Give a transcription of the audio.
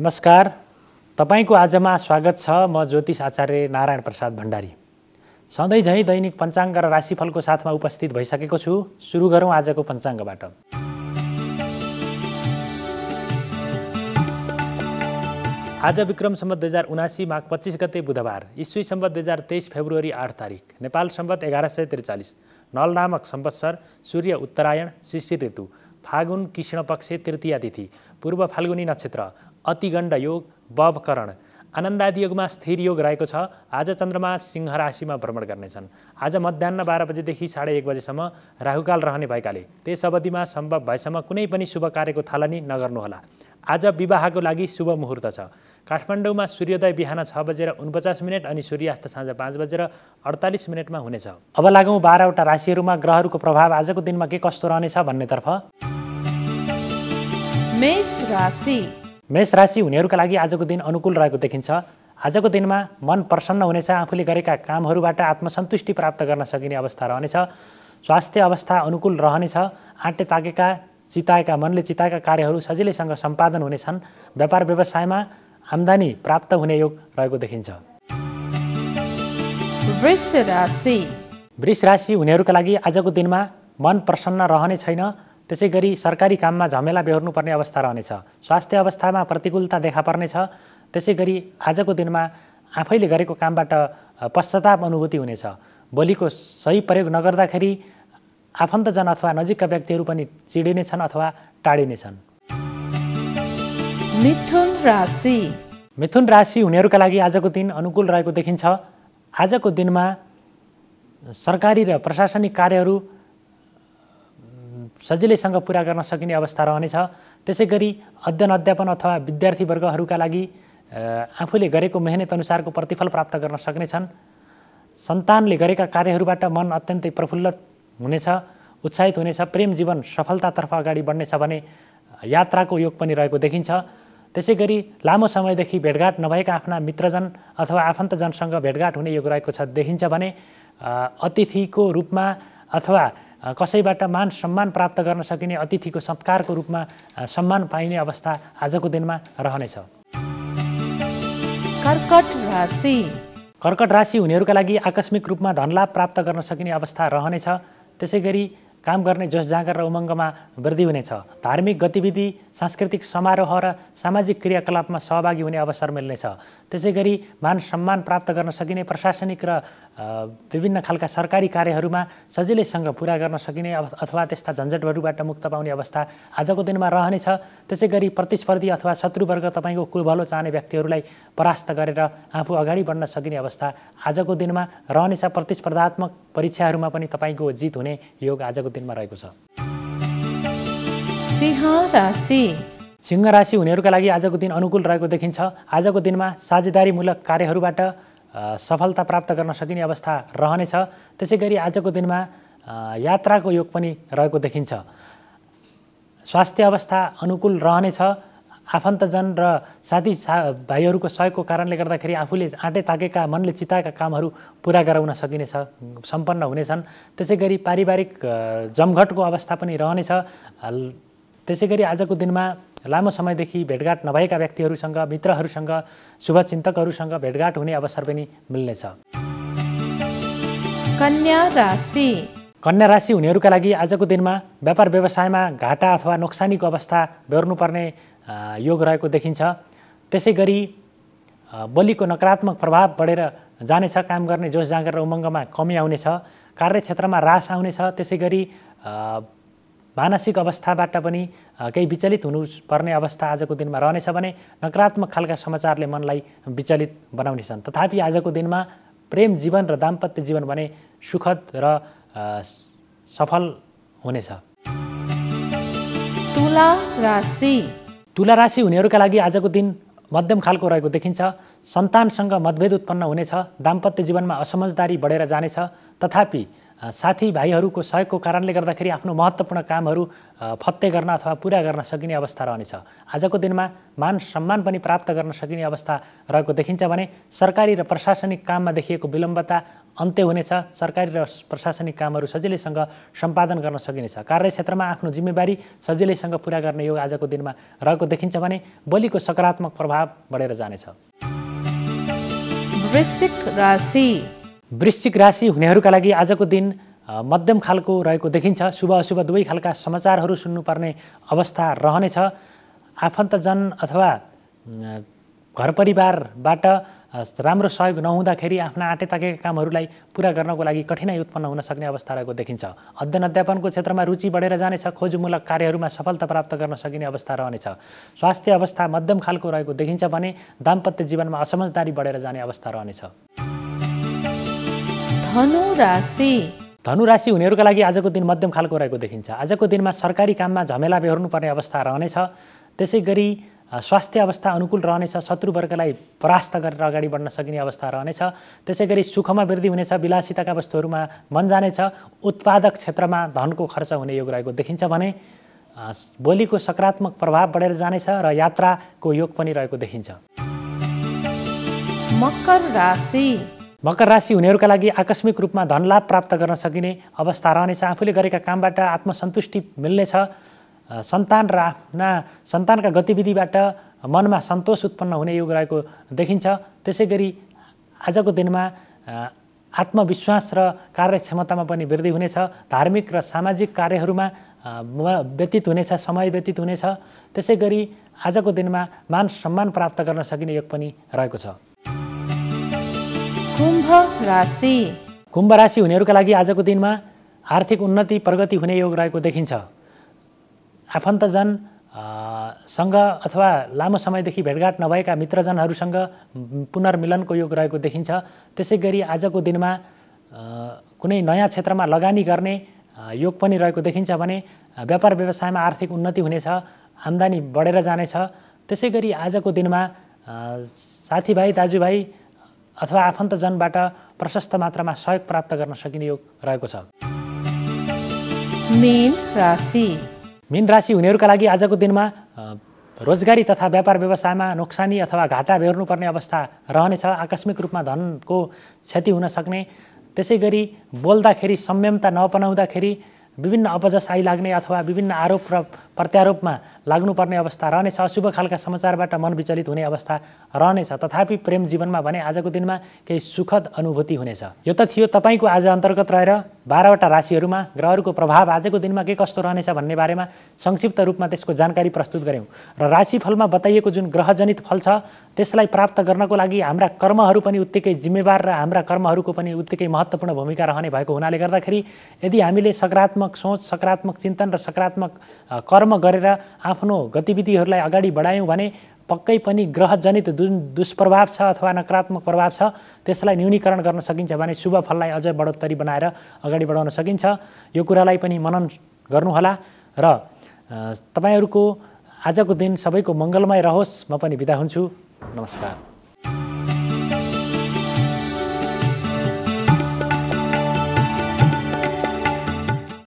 नमस्कार तपाईँको आजमा स्वागत छ म ज्योतिष आचार्य नारायण प्रसाद भण्डारी सधैँ झैँ दैनिक पञ्चाङ्ग र राशिफलको साथमा उपस्थित भइसकेको छु सुरु गरौँ आजको पञ्चाङ्गबाट आज विक्रम सम्बत दुई हजार उनासी माघ पच्चिस गते बुधबार इस्वी सम्बत दुई हजार तेइस फेब्रुअरी आठ तारिक नेपाल सम्बत एघार सय त्रिचालिस नल नामक सम्वत्सर सूर्य उत्तरायण शिशिर ऋतु फागुन कृष्ण पक्ष तृतीया तिथि पूर्व फाल्गुनी नक्षत्र अतिगण्ड योग बवकरण आनन्दादि योगमा स्थिर योग रहेको छ आज चन्द्रमा सिंह राशिमा भ्रमण गर्नेछन् आज मध्याह बाह्र बजेदेखि साढे एक बजेसम्म राहुकाल रहने भएकाले त्यस अवधिमा सम्भव भएसम्म कुनै पनि शुभ कार्यको थालनी नगर्नुहोला आज विवाहको लागि शुभ मुहुर्त छ काठमाडौँमा सूर्योदय बिहान छ बजेर उनपचास मिनट अनि सूर्यास्त साँझ पाँच बजेर अडतालिस मिनटमा हुनेछ अब लागौँ बाह्रवटा राशिहरूमा ग्रहहरूको प्रभाव आजको दिनमा के कस्तो रहनेछ भन्नेतर्फ मेष राशि हुनेहरूका लागि आजको दिन अनुकूल रहेको देखिन्छ आजको दिनमा मन प्रसन्न हुनेछ आफूले गरेका कामहरूबाट आत्मसन्तुष्टि प्राप्त गर्न सकिने अवस्था रहनेछ स्वास्थ्य अवस्था अनुकूल रहनेछ आँटे ताकेका चिताएका मनले चिताएका कार्यहरू सजिलैसँग सम्पादन हुनेछन् व्यापार व्यवसायमा आम्दानी प्राप्त हुने योग रहेको देखिन्छ वृष राशि हुनेहरूका लागि आजको दिनमा मन प्रसन्न रहने छैन त्यसै गरी सरकारी काममा झमेला बेहोर्नुपर्ने अवस्था रहनेछ स्वास्थ्य अवस्थामा प्रतिकूलता देखा पर्नेछ त्यसै गरी आजको दिनमा आफैले गरेको कामबाट पश्चाताप अनुभूति हुनेछ बोलीको सही प्रयोग नगर्दाखेरि आफन्तजन अथवा नजिकका व्यक्तिहरू पनि चिडिने छन् अथवा टाढिने छन् मिथुन राशि मिथुन राशि हुनेहरूका लागि आजको दिन अनुकूल रहेको देखिन्छ आजको दिनमा सरकारी र प्रशासनिक कार्यहरू सजिलैसँग पुरा गर्न सकिने अवस्था रहनेछ त्यसै गरी अध्ययन अध्यापन अथवा विद्यार्थीवर्गहरूका लागि आफूले गरेको मेहनत अनुसारको प्रतिफल प्राप्त गर्न सक्नेछन् सन्तानले गरेका कार्यहरूबाट मन अत्यन्तै प्रफुल्लित हुनेछ उत्साहित हुनेछ प्रेम जीवन सफलतातर्फ अगाडि बढ्नेछ भने यात्राको योग पनि रहेको देखिन्छ त्यसै गरी लामो समयदेखि भेटघाट नभएका आफ्ना मित्रजन अथवा आफन्तजनसँग भेटघाट हुने योग रहेको छ देखिन्छ भने अतिथिको रूपमा अथवा कसैबाट मान सम्मान प्राप्त गर्न सकिने अतिथिको सत्कारको रूपमा सम्मान पाइने अवस्था आजको दिनमा रहनेछ कर्कट राशि कर्कट राशि हुनेहरूका लागि आकस्मिक रूपमा धनलाभ प्राप्त गर्न सकिने अवस्था रहनेछ त्यसै गरी काम गर्ने जोस जाँगर र उमङ्गमा वृद्धि हुनेछ धार्मिक गतिविधि सांस्कृतिक समारोह र सामाजिक क्रियाकलापमा सहभागी हुने अवसर मिल्नेछ त्यसै गरी मान सम्मान प्राप्त गर्न सकिने प्रशासनिक र विभिन्न खालका सरकारी कार्यहरूमा सजिलैसँग पुरा गर्न सकिने अथवा त्यस्ता झन्झटहरूबाट मुक्त पाउने अवस्था आजको दिनमा रहनेछ त्यसै गरी प्रतिस्पर्धी अथवा शत्रुवर्ग तपाईँको कुलभलो चाहने व्यक्तिहरूलाई परास्त गरेर आफू अगाडि बढ्न सकिने अवस्था आजको दिनमा रहनेछ प्रतिस्पर्धात्मक परीक्षाहरूमा पनि तपाईँको जित हुने योग आजको दिनमा रहेको छ सिंह राशि हुनेहरूका लागि आजको दिन अनुकूल रहेको देखिन्छ आजको दिनमा साझेदारीमूलक कार्यहरूबाट सफलता प्राप्त गर्न सकिने अवस्था रहनेछ त्यसै गरी आजको दिनमा यात्राको योग पनि रहेको देखिन्छ स्वास्थ्य अवस्था अनुकूल रहनेछ आफन्तजन र साथी सा भाइहरूको सहयोगको कारणले गर्दाखेरि आफूले आँटे ताकेका मनले चिताएका कामहरू पुरा गराउन सकिनेछ सम्पन्न हुनेछन् त्यसै गरी पारिवारिक जमघटको अवस्था पनि रहनेछ त्यसै गरी आजको दिनमा लामो समयदेखि भेटघाट नभएका व्यक्तिहरूसँग मित्रहरूसँग शुभचिन्तकहरूसँग भेटघाट हुने अवसर पनि मिल्नेछ कन्या राशि कन्या राशि हुनेहरूका लागि आजको दिनमा व्यापार व्यवसायमा घाटा अथवा नोक्सानीको अवस्था बेहोर्नुपर्ने योग रहेको देखिन्छ त्यसै गरी बलिको नकारात्मक प्रभाव बढेर जानेछ काम गर्ने जोस जाँगर र उमङ्गमा कमी आउनेछ कार्यक्षेत्रमा रास आउनेछ त्यसै गरी मानसिक अवस्थाबाट पनि केही विचलित हुनुपर्ने अवस्था आजको दिनमा रहनेछ भने नकारात्मक खालका समाचारले मनलाई विचलित बनाउनेछन् तथापि आजको दिनमा प्रेम जीवन र दाम्पत्य जीवन भने सुखद र सफल हुनेछ तुला राशि तुला राशि हुनेहरूका लागि आजको दिन मध्यम खालको रहेको देखिन्छ सन्तानसँग मतभेद उत्पन्न हुनेछ दाम्पत्य जीवनमा असमझदारी बढेर जानेछ तथापि साथीभाइहरूको सहयोगको कारणले गर्दाखेरि आफ्नो महत्त्वपूर्ण कामहरू फत्ते गर्न अथवा पुरा गर्न सकिने अवस्था रहनेछ आजको दिनमा मान सम्मान पनि प्राप्त गर्न सकिने अवस्था रहेको देखिन्छ भने सरकारी र प्रशासनिक काममा देखिएको विलम्बता अन्त्य हुनेछ सरकारी र प्रशासनिक कामहरू सजिलैसँग सम्पादन गर्न सकिनेछ कार्यक्षेत्रमा आफ्नो जिम्मेवारी सजिलैसँग पुरा गर्ने योग आजको दिनमा रहेको देखिन्छ भने बोलीको सकारात्मक प्रभाव बढेर जानेछ वृश्चिक राशि वृश्चिक राशि हुनेहरूका लागि आजको दिन मध्यम खालको रहेको देखिन्छ शुभ अशुभ दुवै खालका समाचारहरू सुन्नुपर्ने अवस्था रहनेछ आफन्तजन अथवा घर परिवारबाट राम्रो सहयोग नहुँदाखेरि आफ्ना आँटे ताकेका कामहरूलाई पुरा गर्नको लागि कठिनाइ उत्पन्न हुन सक्ने अवस्था रहेको देखिन्छ अध्ययन अध्यापनको क्षेत्रमा रुचि बढेर जानेछ खोजमूलक कार्यहरूमा सफलता प्राप्त गर्न सकिने अवस्था रहनेछ स्वास्थ्य अवस्था मध्यम खालको रहेको देखिन्छ भने दाम्पत्य जीवनमा असमझदारी बढेर जाने अवस्था रहनेछ धनु राशि धनु राशि हुनेहरूका लागि आजको दिन मध्यम खालको रहेको देखिन्छ आजको दिनमा सरकारी काममा झमेला बेहोर्नुपर्ने अवस्था रहनेछ त्यसै गरी स्वास्थ्य अवस्था अनुकूल रहनेछ शत्रुवर्गलाई परास्त गरेर अगाडि बढ्न सकिने अवस्था रहनेछ त्यसै गरी सुखमा वृद्धि हुनेछ विलासिताका वस्तुहरूमा मन जानेछ उत्पादक क्षेत्रमा धनको खर्च हुने योग रहेको देखिन्छ भने बोलीको सकारात्मक प्रभाव बढेर जानेछ र यात्राको योग पनि रहेको देखिन्छ मकर राशि मकर राशि हुनेहरूका लागि आकस्मिक रूपमा धनलाभ प्राप्त गर्न सकिने अवस्था रहनेछ आफूले गरेका कामबाट आत्मसन्तुष्टि मिल्नेछ सन्तान र आफ्ना सन्तानका गतिविधिबाट मनमा सन्तोष उत्पन्न हुने योग रहेको देखिन्छ त्यसै गरी आजको दिनमा आत्मविश्वास र कार्यक्षमतामा पनि वृद्धि हुनेछ धार्मिक र सामाजिक कार्यहरूमा व्यतीत हुनेछ समय व्यतीत हुनेछ त्यसै गरी आजको दिनमा मान सम्मान प्राप्त गर्न सकिने योग पनि रहेको छ कुम्भ राशि कुम्भ राशि हुनेहरूका लागि आजको दिनमा आर्थिक उन्नति प्रगति हुने योग रहेको देखिन्छ आफन्तजन सँग अथवा लामो समयदेखि भेटघाट नभएका मित्रजनहरूसँग पुनर्मिलनको योग रहेको देखिन्छ त्यसै गरी आजको दिनमा कुनै नयाँ क्षेत्रमा लगानी गर्ने योग पनि रहेको देखिन्छ भने व्यापार व्यवसायमा आर्थिक उन्नति हुनेछ आम्दानी बढेर जानेछ त्यसै गरी आजको दिनमा साथीभाइ दाजुभाइ अथवा आफन्तजनबाट प्रशस्त मात्रामा सहयोग प्राप्त गर्न सकिने योग रहेको छ मीन राशि मीन राशि हुनेहरूका लागि आजको दिनमा रोजगारी तथा व्यापार व्यवसायमा नोक्सानी अथवा घाटा बेहोर्नुपर्ने अवस्था रहनेछ आकस्मिक रूपमा धनको क्षति हुन सक्ने त्यसै गरी बोल्दाखेरि संयमता नअपनाउँदाखेरि विभिन्न अपजस आइलाग्ने अथवा विभिन्न आरोप र प्रत्यारोपमा लाग्नुपर्ने अवस्था रहनेछ अशुभ खालका समाचारबाट मन विचलित हुने अवस्था रहनेछ तथापि प्रेम जीवनमा भने आजको दिनमा केही सुखद अनुभूति हुनेछ यो त थियो तपाईँको आज अन्तर्गत रहेर बाह्रवटा राशिहरूमा ग्रहहरूको प्रभाव आजको दिनमा के कस्तो रहनेछ भन्ने बारेमा संक्षिप्त रूपमा त्यसको जानकारी प्रस्तुत गऱ्यौँ र राशिफलमा बताइएको जुन ग्रहजनित फल छ त्यसलाई प्राप्त गर्नको लागि हाम्रा कर्महरू पनि उत्तिकै जिम्मेवार र हाम्रा कर्महरूको पनि उत्तिकै महत्त्वपूर्ण भूमिका रहने भएको हुनाले गर्दाखेरि यदि हामीले सकारात्मक सोच सकारात्मक चिन्तन र सकारात्मक कर्म कर्म गरेर आफ्नो गतिविधिहरूलाई अगाडि बढायौँ भने पक्कै पनि ग्रहजनित जुन दुष्प्रभाव छ अथवा नकारात्मक प्रभाव छ त्यसलाई न्यूनीकरण गर्न सकिन्छ भने शुभ फललाई अझ बढोत्तरी बनाएर अगाडि बढाउन सकिन्छ यो कुरालाई पनि मनन गर्नुहोला र तपाईँहरूको आजको दिन सबैको मङ्गलमय रहोस् म पनि बिदा हुन्छु नमस्कार